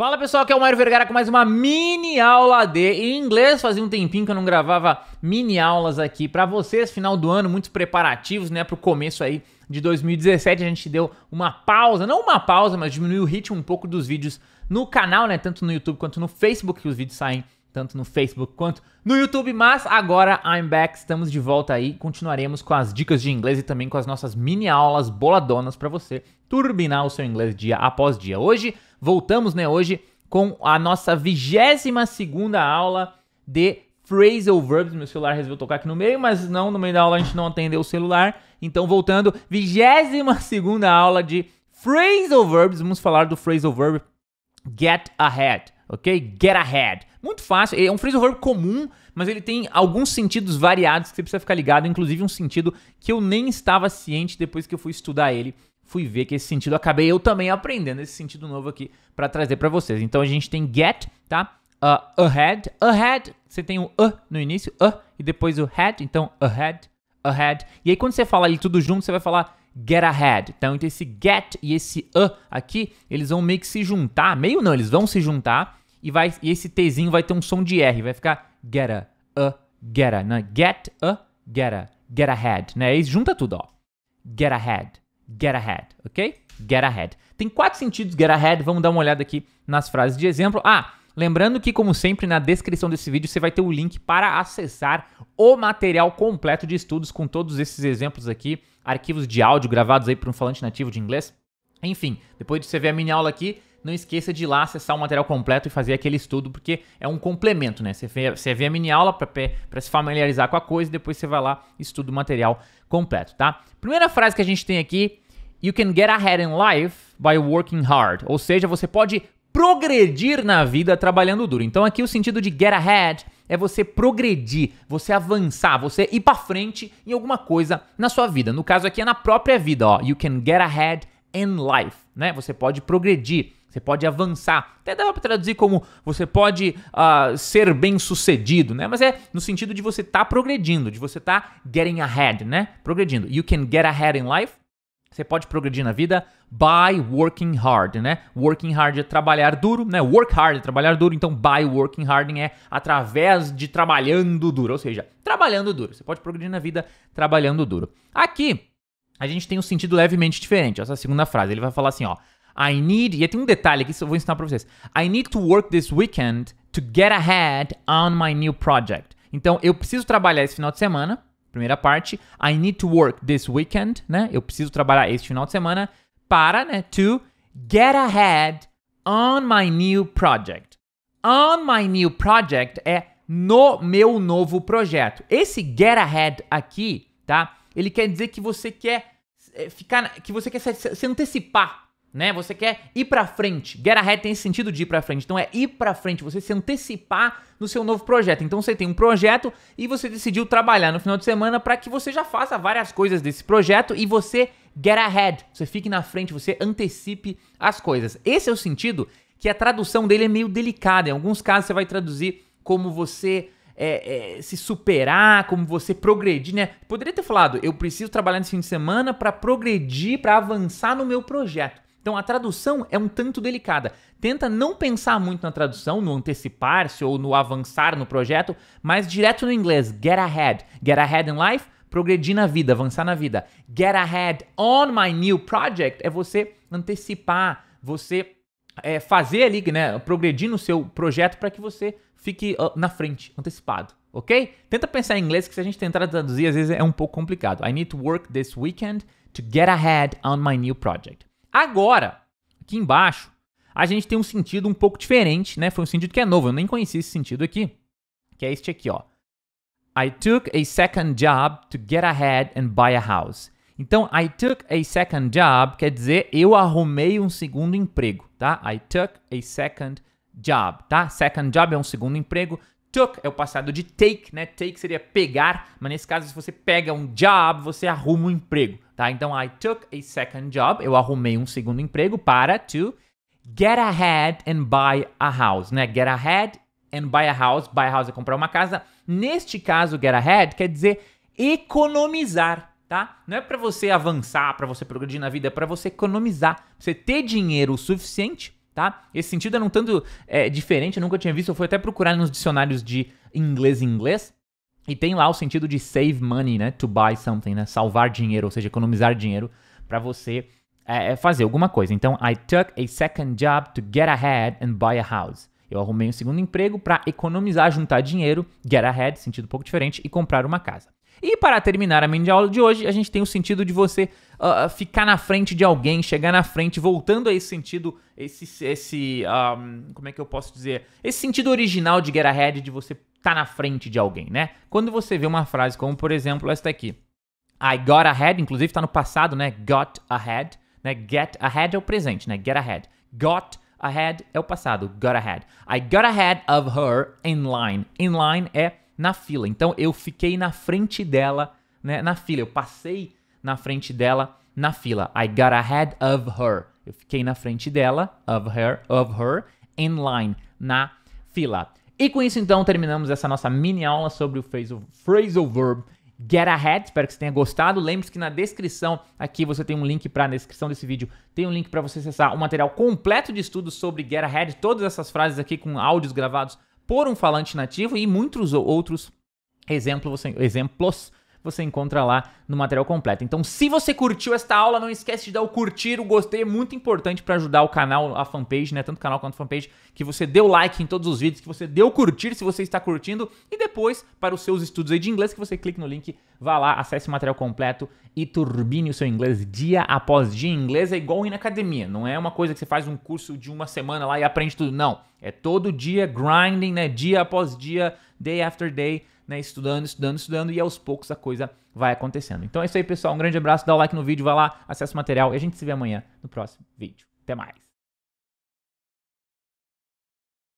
Fala pessoal, aqui é o Mário Vergara com mais uma mini aula de inglês. Fazia um tempinho que eu não gravava mini aulas aqui para vocês. Final do ano, muitos preparativos, né, para o começo aí de 2017. A gente deu uma pausa, não uma pausa, mas diminuiu o ritmo um pouco dos vídeos no canal, né, tanto no YouTube quanto no Facebook, que os vídeos saem tanto no Facebook quanto no YouTube, mas agora I'm back, estamos de volta aí, continuaremos com as dicas de inglês e também com as nossas mini aulas boladonas para você turbinar o seu inglês dia após dia. Hoje Voltamos, né, hoje com a nossa 22 segunda aula de phrasal verbs. Meu celular resolveu tocar aqui no meio, mas não, no meio da aula a gente não atendeu o celular. Então, voltando, 22 segunda aula de phrasal verbs. Vamos falar do phrasal verb get ahead, ok? Get ahead. Muito fácil. É um phrasal verb comum, mas ele tem alguns sentidos variados que você precisa ficar ligado, inclusive um sentido que eu nem estava ciente depois que eu fui estudar ele. Fui ver que esse sentido acabei eu também aprendendo esse sentido novo aqui para trazer para vocês. Então a gente tem get, tá? Uh, ahead, ahead, você tem o um uh no início, uh, e depois o head, então ahead, ahead. E aí quando você fala ali tudo junto, você vai falar get ahead. Então, esse get e esse a uh aqui, eles vão meio que se juntar, meio não, eles vão se juntar e, vai, e esse Tzinho vai ter um som de R, vai ficar get a, a, get a, né? Get a, get a, get ahead, né? E junta tudo, ó. Get ahead, get ahead, ok? Get ahead. Tem quatro sentidos get ahead, vamos dar uma olhada aqui nas frases de exemplo. Ah, Lembrando que, como sempre, na descrição desse vídeo você vai ter o link para acessar o material completo de estudos com todos esses exemplos aqui, arquivos de áudio gravados aí por um falante nativo de inglês. Enfim, depois de você ver a minha aula aqui, não esqueça de ir lá acessar o material completo e fazer aquele estudo, porque é um complemento, né? Você vê, você vê a mini-aula para se familiarizar com a coisa e depois você vai lá e estuda o material completo, tá? Primeira frase que a gente tem aqui, You can get ahead in life by working hard. Ou seja, você pode progredir na vida trabalhando duro. Então aqui o sentido de get ahead é você progredir, você avançar, você ir para frente em alguma coisa na sua vida. No caso aqui é na própria vida, ó. You can get ahead in life, né? Você pode progredir você pode avançar. Até dá para traduzir como você pode uh, ser bem sucedido, né? Mas é no sentido de você tá progredindo, de você tá getting ahead, né? Progredindo. You can get ahead in life. Você pode progredir na vida by working hard, né? Working hard é trabalhar duro, né? Work hard é trabalhar duro, então by working hard é através de trabalhando duro, ou seja, trabalhando duro. Você pode progredir na vida trabalhando duro. Aqui, a gente tem um sentido levemente diferente. Essa segunda frase, ele vai falar assim, ó. I need. E tem um detalhe aqui que eu vou ensinar para vocês. I need to work this weekend to get ahead on my new project. Então, eu preciso trabalhar esse final de semana, primeira parte. I need to work this weekend, né? Eu preciso trabalhar este final de semana para, né? To get ahead on my new project. On my new project é no meu novo projeto. Esse get ahead aqui, tá? Ele quer dizer que você quer eh, ficar, que você quer se antecipar né? Você quer ir para frente. Get ahead tem esse sentido de ir para frente. Então é ir para frente, você se antecipar no seu novo projeto. Então você tem um projeto e você decidiu trabalhar no final de semana para que você já faça várias coisas desse projeto e você get ahead. Você fique na frente, você antecipe as coisas. Esse é o sentido que a tradução dele é meio delicada. Em alguns casos você vai traduzir como você é, é, se superar, como você progredir, né? Poderia ter falado, eu preciso trabalhar nesse fim de semana para progredir, para avançar no meu projeto. Então a tradução é um tanto delicada. Tenta não pensar muito na tradução, no antecipar-se ou no avançar no projeto, mas direto no inglês, get ahead. Get ahead in life, progredir na vida, avançar na vida. Get ahead on my new project é você antecipar, você é, fazer ali, né, progredir no seu projeto para que você fique uh, na frente, antecipado, ok? Tenta pensar em inglês, que se a gente tentar traduzir, às vezes é um pouco complicado. I need to work this weekend to get ahead on my new project. Agora, aqui embaixo, a gente tem um sentido um pouco diferente, né? Foi um sentido que é novo, eu nem conhecia esse sentido aqui, que é este aqui, ó. I took a second job to get ahead and buy a house. Então, I took a second job quer dizer eu arrumei um segundo emprego, tá? I took a second job, tá? Second job é um segundo emprego. Took é o passado de take, né? Take seria pegar, mas nesse caso, se você pega um job, você arruma um emprego, tá? Então, I took a second job, eu arrumei um segundo emprego para to get ahead and buy a house, né? Get ahead and buy a house. Buy a house é comprar uma casa. Neste caso, get ahead quer dizer economizar, tá? Não é para você avançar, para você progredir na vida, é para você economizar, você ter dinheiro o suficiente tá? Esse sentido era um tanto é, diferente, eu nunca tinha visto, eu fui até procurar nos dicionários de inglês em inglês, e tem lá o sentido de save money, né? To buy something, né? Salvar dinheiro, ou seja, economizar dinheiro para você é, é, fazer alguma coisa. Então, I took a second job to get ahead and buy a house. Eu arrumei um segundo emprego para economizar, juntar dinheiro, get ahead, sentido um pouco diferente, e comprar uma casa. E para terminar a mini aula de hoje, a gente tem o sentido de você uh, ficar na frente de alguém, chegar na frente, voltando a esse sentido, esse, esse um, como é que eu posso dizer? Esse sentido original de get ahead, de você estar tá na frente de alguém, né? Quando você vê uma frase como, por exemplo, esta aqui. I got ahead, inclusive está no passado, né? Got ahead, né? Get ahead é o presente, né? Get ahead. Got ahead é o passado, got ahead. I got ahead of her in line. In line é na fila. Então eu fiquei na frente dela, né, na fila. Eu passei na frente dela na fila. I got ahead of her. Eu fiquei na frente dela, of her, of her, in line, na fila. E com isso, então, terminamos essa nossa mini aula sobre o phrasal, phrasal verb get ahead. Espero que você tenha gostado. Lembre-se que na descrição aqui você tem um link para na descrição desse vídeo tem um link para você acessar o material completo de estudos sobre get ahead, todas essas frases aqui com áudios gravados por um falante nativo e muitos outros exemplos, exemplos você encontra lá no material completo. Então, se você curtiu esta aula, não esquece de dar o curtir, o gostei, é muito importante para ajudar o canal, a fanpage, né, tanto o canal quanto a fanpage, que você deu like em todos os vídeos, que você deu curtir se você está curtindo e depois para os seus estudos aí de inglês que você clique no link, vá lá, acesse o material completo e turbine o seu inglês dia após dia. Inglês é igual ir na academia, não é uma coisa que você faz um curso de uma semana lá e aprende tudo, não. É todo dia grinding, né, dia após dia, day after day né, estudando, estudando, estudando, e aos poucos a coisa vai acontecendo. Então é isso aí, pessoal. Um grande abraço, dá o like no vídeo, vai lá, acessa o material e a gente se vê amanhã no próximo vídeo. Até mais!